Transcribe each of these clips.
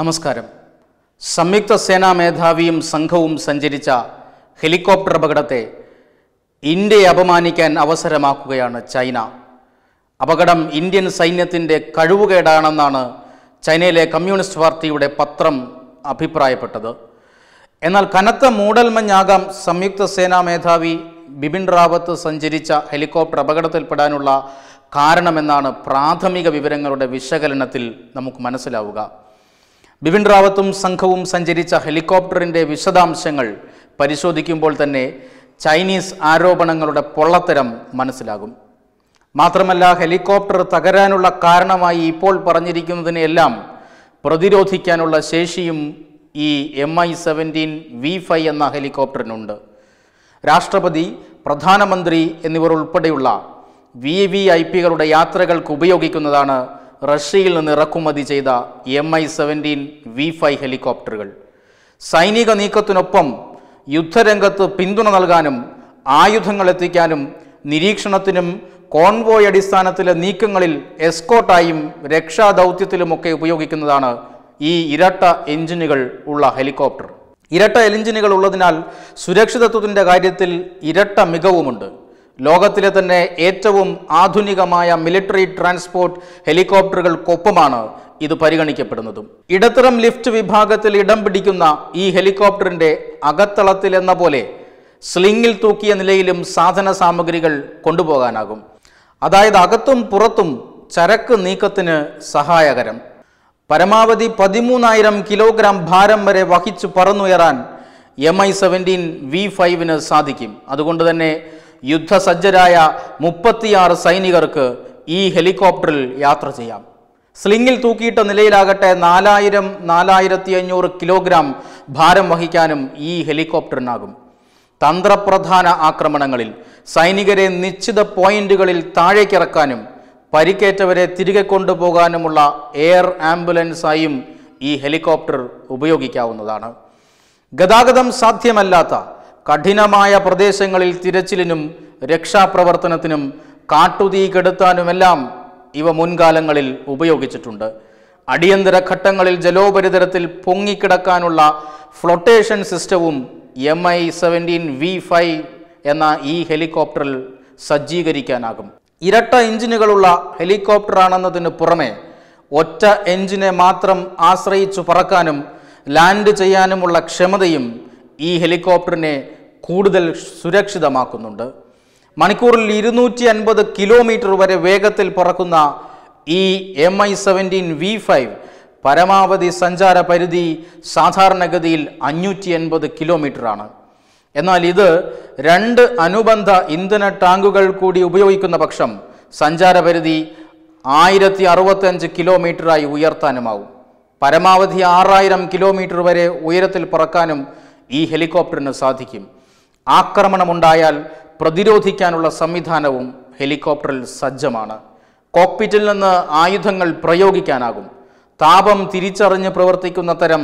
നമസ്കാരം സംയുക്ത സേനാ മേധാവിയും സംഘവും സഞ്ചരിച്ച ഹെലികോപ്റ്റർ അപകടത്തെ ഇന്ത്യയെ അപമാനിക്കാൻ അവസരമാക്കുകയാണ് ചൈന അപകടം ഇന്ത്യൻ സൈന്യത്തിൻ്റെ കഴിവുകേടാണെന്നാണ് ചൈനയിലെ കമ്മ്യൂണിസ്റ്റ് പാർട്ടിയുടെ പത്രം അഭിപ്രായപ്പെട്ടത് എന്നാൽ കനത്ത മൂടൽമഞ്ഞാകാം സംയുക്ത സേനാ മേധാവി ബിപിൻ റാവത്ത് സഞ്ചരിച്ച ഹെലികോപ്റ്റർ അപകടത്തിൽപ്പെടാനുള്ള കാരണമെന്നാണ് പ്രാഥമിക വിവരങ്ങളുടെ വിശകലനത്തിൽ നമുക്ക് മനസ്സിലാവുക ബിപിൻ റാവത്തും സംഘവും സഞ്ചരിച്ച ഹെലികോപ്റ്ററിൻ്റെ വിശദാംശങ്ങൾ പരിശോധിക്കുമ്പോൾ തന്നെ ചൈനീസ് ആരോപണങ്ങളുടെ പൊള്ളത്തരം മനസ്സിലാകും മാത്രമല്ല ഹെലികോപ്റ്റർ തകരാനുള്ള കാരണമായി ഇപ്പോൾ പറഞ്ഞിരിക്കുന്നതിനെല്ലാം പ്രതിരോധിക്കാനുള്ള ശേഷിയും ഈ M I seventeen V five എന്ന ഹെലികോപ്റ്ററിനുണ്ട് രാഷ്ട്രപതി പ്രധാനമന്ത്രി എന്നിവർ ഉൾപ്പെടെയുള്ള വി വി ഐ പികളുടെ യാത്രകൾക്ക് ഉപയോഗിക്കുന്നതാണ് റഷ്യയിൽ നിന്ന് ഇറക്കുമതി ചെയ്ത M I seventeen V five ഹെലികോപ്റ്ററുകൾ സൈനിക നീക്കത്തിനൊപ്പം യുദ്ധരംഗത്ത് പിന്തുണ നൽകാനും ആയുധങ്ങൾ എത്തിക്കാനും നിരീക്ഷണത്തിനും കോൺവോയ് അടിസ്ഥാനത്തിലെ നീക്കങ്ങളിൽ എസ്കോട്ടായും രക്ഷാദൗത്യത്തിലുമൊക്കെ ഉപയോഗിക്കുന്നതാണ് ഈ ഇരട്ട എഞ്ചിനുകൾ ഉള്ള ഹെലികോപ്റ്റർ ഇരട്ട എഞ്ചിനുകൾ ഉള്ളതിനാൽ സുരക്ഷിതത്വത്തിൻ്റെ കാര്യത്തിൽ ഇരട്ട മികവുമുണ്ട് ലോകത്തിലെ തന്നെ ഏറ്റവും ആധുനികമായ മിലിറ്ററി ട്രാൻസ്പോർട്ട് ഹെലികോപ്റ്ററുകൾക്കൊപ്പമാണ് ഇത് പരിഗണിക്കപ്പെടുന്നതും ഇടത്തരം ലിഫ്റ്റ് വിഭാഗത്തിൽ ഇടം പിടിക്കുന്ന ഈ ഹെലികോപ്റ്ററിന്റെ അകത്തളത്തിൽ എന്ന പോലെ സ്ലിംഗിൽ തൂക്കിയ നിലയിലും സാധന സാമഗ്രികൾ കൊണ്ടുപോകാനാകും അതായത് അകത്തും പുറത്തും ചരക്ക് നീക്കത്തിന് സഹായകരം പരമാവധി പതിമൂന്നായിരം കിലോഗ്രാം ഭാരം വരെ വഹിച്ചു പറന്നുയരാൻ എം ഐ സെവൻറ്റീൻ വി ഫൈവിന് സാധിക്കും അതുകൊണ്ട് തന്നെ യുദ്ധസജ്ജരായ മുപ്പത്തിയാറ് സൈനികർക്ക് ഈ ഹെലികോപ്റ്ററിൽ യാത്ര ചെയ്യാം സ്ലിങ്ങിൽ തൂക്കിയിട്ട നിലയിലാകട്ടെ നാലായിരം നാലായിരത്തി അഞ്ഞൂറ് കിലോഗ്രാം ഭാരം വഹിക്കാനും ഈ ഹെലികോപ്റ്ററിനാകും തന്ത്രപ്രധാന ആക്രമണങ്ങളിൽ സൈനികരെ നിശ്ചിത പോയിന്റുകളിൽ താഴേക്കിറക്കാനും പരിക്കേറ്റവരെ തിരികെ കൊണ്ടുപോകാനുമുള്ള എയർ ആംബുലൻസായും ഈ ഹെലികോപ്റ്റർ ഉപയോഗിക്കാവുന്നതാണ് ഗതാഗതം സാധ്യമല്ലാത്ത കഠിനമായ പ്രദേശങ്ങളിൽ തിരച്ചിലിനും രക്ഷാപ്രവർത്തനത്തിനും കാട്ടുതീ കെടുത്താനുമെല്ലാം ഇവ മുൻകാലങ്ങളിൽ ഉപയോഗിച്ചിട്ടുണ്ട് അടിയന്തര ഘട്ടങ്ങളിൽ ജലോപരിതലത്തിൽ പൊങ്ങിക്കിടക്കാനുള്ള ഫ്ലൊട്ടേഷൻ സിസ്റ്റവും M I seventeen V five എന്ന ഈ ഹെലികോപ്റ്ററിൽ സജ്ജീകരിക്കാനാകും ഇരട്ട എഞ്ചിനുകളുള്ള ഹെലികോപ്റ്ററാണെന്നതിന് പുറമെ ഒറ്റ എഞ്ചിനെ മാത്രം ആശ്രയിച്ചു പറക്കാനും ലാൻഡ് ചെയ്യാനുമുള്ള ക്ഷമതയും ഈ ഹെലികോപ്റ്ററിനെ കൂടുതൽ സുരക്ഷിതമാക്കുന്നുണ്ട് മണിക്കൂറിൽ ഇരുന്നൂറ്റി അൻപത് കിലോമീറ്റർ വരെ വേഗത്തിൽ പറക്കുന്ന ഈ M I seventeen V five പരമാവധി സഞ്ചാര പരിധി സാധാരണഗതിയിൽ അഞ്ഞൂറ്റി എൺപത് കിലോമീറ്ററാണ് എന്നാൽ ഇത് രണ്ട് അനുബന്ധ ഇന്ധന ടാങ്കുകൾ കൂടി ഉപയോഗിക്കുന്ന പക്ഷം സഞ്ചാര പരിധി ആയിരത്തി അറുപത്തഞ്ച് കിലോമീറ്ററായി ഉയർത്താനുമാവും പരമാവധി ആറായിരം കിലോമീറ്റർ വരെ ഉയരത്തിൽ പറക്കാനും ഈ ഹെലികോപ്റ്ററിന് സാധിക്കും ആക്രമണമുണ്ടായാൽ പ്രതിരോധിക്കാനുള്ള സംവിധാനവും ഹെലികോപ്റ്ററിൽ സജ്ജമാണ് കോക്പിറ്റിൽ നിന്ന് ആയുധങ്ങൾ പ്രയോഗിക്കാനാകും താപം തിരിച്ചറിഞ്ഞ് പ്രവർത്തിക്കുന്ന തരം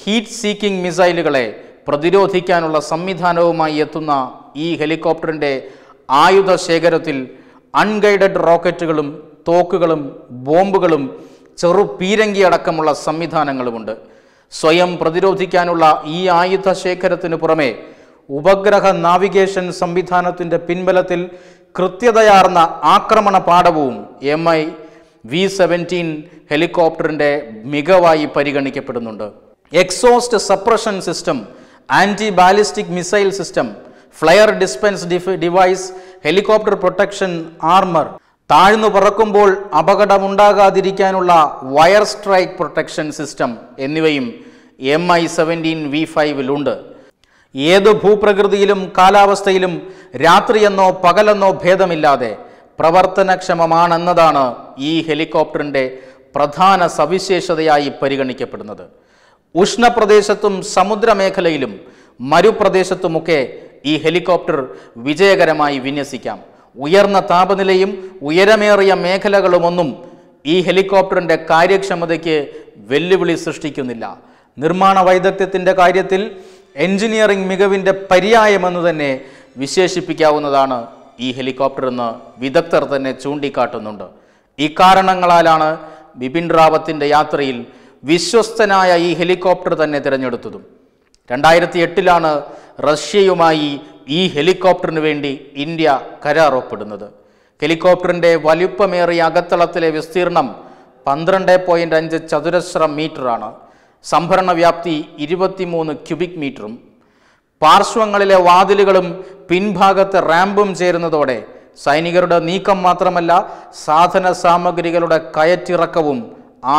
ഹീറ്റ് സീക്കിംഗ് മിസൈലുകളെ പ്രതിരോധിക്കാനുള്ള സംവിധാനവുമായി എത്തുന്ന ഈ ഹെലികോപ്റ്ററിൻ്റെ ആയുധ ശേഖരത്തിൽ അൺഗൈഡഡ് റോക്കറ്റുകളും തോക്കുകളും ബോംബുകളും ചെറു പീരങ്കി അടക്കമുള്ള സംവിധാനങ്ങളുമുണ്ട് സ്വയം പ്രതിരോധിക്കാനുള്ള ഈ ആയുധ ശേഖരത്തിനു പുറമെ ഉപഗ്രഹ നാവിഗേഷൻ സംവിധാനത്തിൻ്റെ പിൻബലത്തിൽ കൃത്യതയാർന്ന ആക്രമണ പാഠവും എം ഐ വി സെവൻറ്റീൻ ഹെലികോപ്റ്ററിൻ്റെ മികവായി പരിഗണിക്കപ്പെടുന്നുണ്ട് exhaust suppression system anti ballistic missile system flare dispense device helicopter protection armour താഴ്ന്നു പറക്കുമ്പോൾ അപകടമുണ്ടാകാതിരിക്കാനുള്ള വയർ സ്ട്രൈക്ക് പ്രൊട്ടക്ഷൻ സിസ്റ്റം എന്നിവയും എം ഐ സെവൻറ്റീൻ വി ഫൈവിലുണ്ട് ഏത് ഭൂപ്രകൃതിയിലും കാലാവസ്ഥയിലും രാത്രിയെന്നോ പകലെന്നോ ഭേദമില്ലാതെ പ്രവർത്തനക്ഷമമാണെന്നതാണ് ഈ ഹെലികോപ്റ്ററിൻ്റെ പ്രധാന സവിശേഷതയായി പരിഗണിക്കപ്പെടുന്നത് ഉഷ്ണപ്രദേശത്തും സമുദ്രമേഖലയിലും മരുപ്രദേശത്തുമൊക്കെ ഈ ഹെലികോപ്റ്റർ വിജയകരമായി വിന്യസിക്കാം ഉയർന്ന താപനിലയും ഉയരമേറിയ മേഖലകളുമൊന്നും ഈ ഹെലികോപ്റ്ററിൻ്റെ കാര്യക്ഷമതയ്ക്ക് വെല്ലുവിളി സൃഷ്ടിക്കുന്നില്ല നിർമ്മാണ വൈദഗ്ധ്യത്തിൻ്റെ കാര്യത്തിൽ എൻജിനീയറിംഗ് മികവിൻ്റെ പര്യായമെന്ന് തന്നെ വിശേഷിപ്പിക്കാവുന്നതാണ് ഈ ഹെലികോപ്റ്റർ എന്ന് വിദഗ്ധർ തന്നെ ചൂണ്ടിക്കാട്ടുന്നുണ്ട് ഇക്കാരണങ്ങളാലാണ് ബിപിൻ റാവത്തിൻ്റെ യാത്രയിൽ വിശ്വസ്തനായ ഈ ഹെലികോപ്റ്റർ തന്നെ തിരഞ്ഞെടുത്തതും രണ്ടായിരത്തി എട്ടിലാണ് റഷ്യയുമായി ഈ ഹെലികോപ്റ്ററിന് വേണ്ടി ഇന്ത്യ കരാർ ഒപ്പിടുന്നത് ഹെലികോപ്റ്ററിൻ്റെ വലിപ്പമേറിയ അകത്തളത്തിലെ വിസ്തീർണം പന്ത്രണ്ട് പോയിൻ്റ് അഞ്ച് ചതുരശ്ര മീറ്ററാണ് സംഭരണ വ്യാപ്തി ഇരുപത്തിമൂന്ന് ക്യൂബിക് മീറ്ററും പാർശ്വങ്ങളിലെ വാതിലുകളും പിൻഭാഗത്തെ റാമ്പും ചേരുന്നതോടെ സൈനികരുടെ നീക്കം മാത്രമല്ല സാധന സാമഗ്രികളുടെ കയറ്റിറക്കവും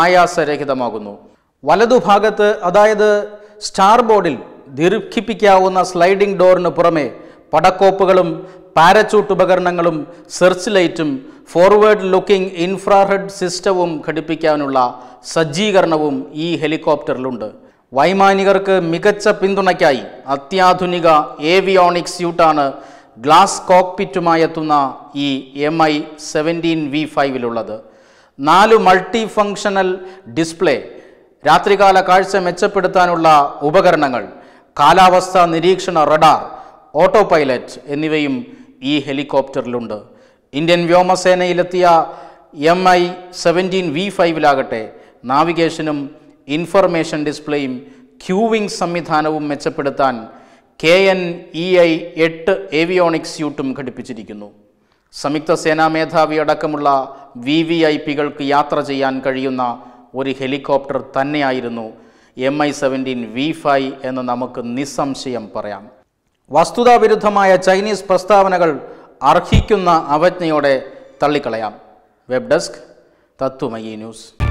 ആയാസരഹിതമാകുന്നു വലതുഭാഗത്ത് അതായത് സ്റ്റാർ ബോർഡിൽ ദീർഘിപ്പിക്കാവുന്ന സ്ലൈഡിംഗ് ഡോറിന് പുറമെ പടക്കോപ്പുകളും പാരച്ചൂട്ട് ഉപകരണങ്ങളും സെർച്ച് ലൈറ്റും ഫോർവേഡ് ലുക്കിംഗ് ഇൻഫ്രാറെഡ് സിസ്റ്റവും ഘടിപ്പിക്കാനുള്ള സജ്ജീകരണവും ഈ ഹെലികോപ്റ്ററിലുണ്ട് വൈമാനികർക്ക് മികച്ച പിന്തുണയ്ക്കായി അത്യാധുനിക ഏവിയോണിക്സ് സ്യൂട്ടാണ് ഗ്ലാസ് കോക്പിറ്റുമായെത്തുന്ന ഈ എം ഐ സെവൻറ്റീൻ വി ഫൈവിലുള്ളത് നാല് മൾട്ടി ഫങ്ഷണൽ ഡിസ്പ്ലേ രാത്രികാല കാഴ്ച മെച്ചപ്പെടുത്താനുള്ള ഉപകരണങ്ങൾ കാലാവസ്ഥാ നിരീക്ഷണ റഡാർ ഓട്ടോ പൈലറ്റ് എന്നിവയും ഈ ഹെലികോപ്റ്ററിലുണ്ട് ഇന്ത്യൻ വ്യോമസേനയിലെത്തിയ എം ഐ സെവൻറ്റീൻ വി ഫൈവിലാകട്ടെ നാവിഗേഷനും ഇൻഫർമേഷൻ ഡിസ്പ്ലേയും ക്യൂവിംഗ് സംവിധാനവും മെച്ചപ്പെടുത്താൻ കെ എൻ ഇ ഐ എട്ട് ഏവിയോണിക്സ് സ്യൂട്ടും ഘടിപ്പിച്ചിരിക്കുന്നു സംയുക്ത സേനാ മേധാവി അടക്കമുള്ള വി വി ഐ പികൾക്ക് യാത്ര ചെയ്യാൻ കഴിയുന്ന ഒരു ഹെലികോപ്റ്റർ തന്നെയായിരുന്നു M I seventeen V five എന്ന് നമുക്ക് നിസ്സംശയം പറയാം വസ്തുതാവിരുദ്ധമായ ചൈനീസ് പ്രസ്താവനകൾ അർഹിക്കുന്ന അവജ്ഞയോടെ തള്ളിക്കളയാം വെബ് ഡെസ്ക് തത്വമയി ന്യൂസ്